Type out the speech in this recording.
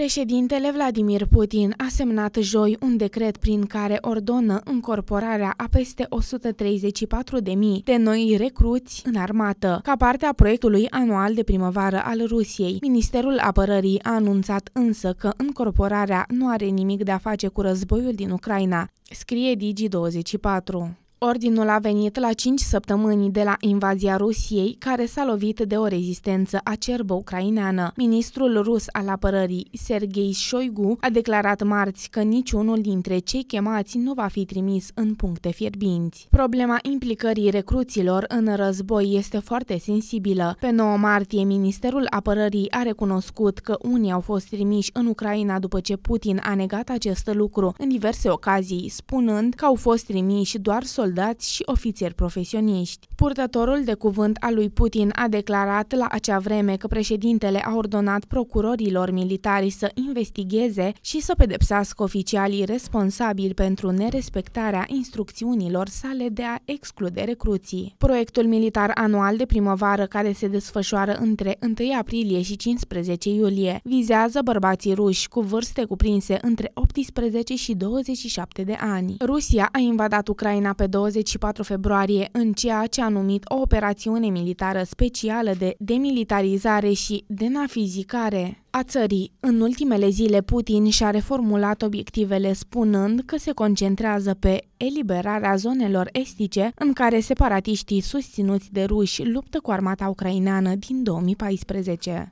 Președintele Vladimir Putin a semnat joi un decret prin care ordonă încorporarea a peste 134.000 de noi recruți în armată. Ca parte a proiectului anual de primăvară al Rusiei, Ministerul Apărării a anunțat însă că încorporarea nu are nimic de a face cu războiul din Ucraina, scrie Digi24. Ordinul a venit la 5 săptămâni de la invazia Rusiei, care s-a lovit de o rezistență acerbă ucraineană. Ministrul rus al apărării, Sergei Shoigu, a declarat marți că niciunul dintre cei chemați nu va fi trimis în puncte fierbinți. Problema implicării recruților în război este foarte sensibilă. Pe 9 martie, Ministerul Apărării a recunoscut că unii au fost trimiși în Ucraina după ce Putin a negat acest lucru în diverse ocazii, spunând că au fost trimiși doar soldați soldați și ofițeri profesioniști. Purtătorul de cuvânt al lui Putin a declarat la acea vreme că președintele a ordonat procurorilor militari să investigheze și să pedepsească oficialii responsabili pentru nerespectarea instrucțiunilor sale de a exclude recruții. Proiectul militar anual de primăvară care se desfășoară între 1 aprilie și 15 iulie vizează bărbații ruși cu vârste cuprinse între 18 și 27 de ani. Rusia a invadat Ucraina pe 2 24 februarie în ceea ce a numit o operațiune militară specială de demilitarizare și denafizicare a țării. În ultimele zile, Putin și-a reformulat obiectivele spunând că se concentrează pe eliberarea zonelor estice în care separatiștii susținuți de ruși luptă cu armata ucraineană din 2014.